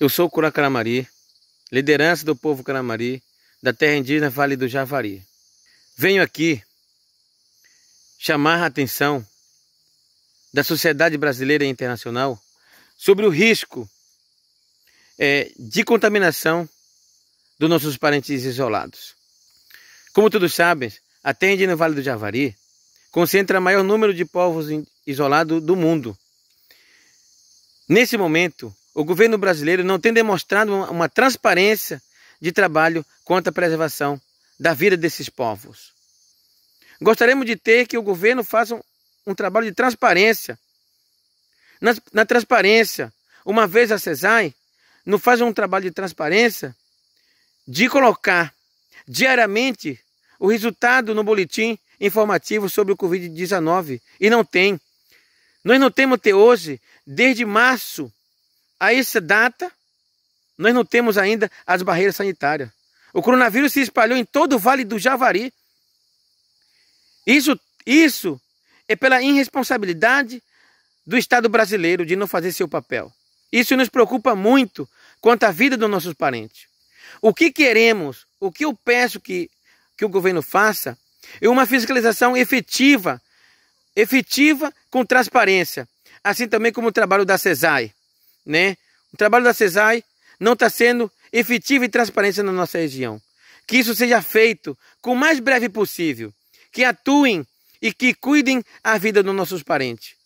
Eu sou o Cura Caramari, liderança do povo Caramari, da terra indígena Vale do Javari. Venho aqui chamar a atenção da sociedade brasileira e internacional sobre o risco é, de contaminação dos nossos parentes isolados. Como todos sabem, a terra indígena Vale do Javari concentra o maior número de povos isolados do mundo. Nesse momento, o governo brasileiro não tem demonstrado uma, uma transparência de trabalho quanto à preservação da vida desses povos. Gostaríamos de ter que o governo faça um, um trabalho de transparência. Na, na transparência, uma vez a CESAI não faz um trabalho de transparência de colocar diariamente o resultado no boletim informativo sobre o Covid-19 e não tem. Nós não temos até hoje, desde março a essa data, nós não temos ainda as barreiras sanitárias. O coronavírus se espalhou em todo o Vale do Javari. Isso, isso é pela irresponsabilidade do Estado brasileiro de não fazer seu papel. Isso nos preocupa muito quanto à vida dos nossos parentes. O que queremos, o que eu peço que, que o governo faça é uma fiscalização efetiva, efetiva com transparência, assim também como o trabalho da CESAI né? O trabalho da CESAI não está sendo efetivo e transparente na nossa região. Que isso seja feito com o mais breve possível. Que atuem e que cuidem a vida dos nossos parentes.